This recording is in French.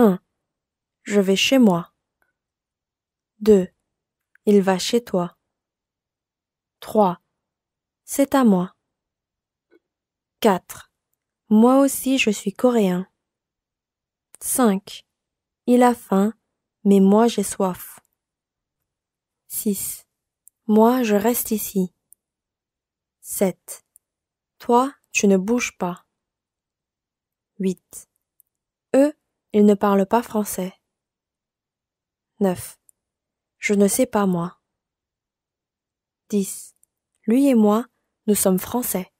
1. Je vais chez moi. 2. Il va chez toi. 3. C'est à moi. 4. Moi aussi je suis coréen. 5. Il a faim, mais moi j'ai soif. 6. Moi je reste ici. 7. Toi, tu ne bouges pas. 8. Eux, il ne parle pas français. 9. Je ne sais pas moi. 10. Lui et moi, nous sommes français.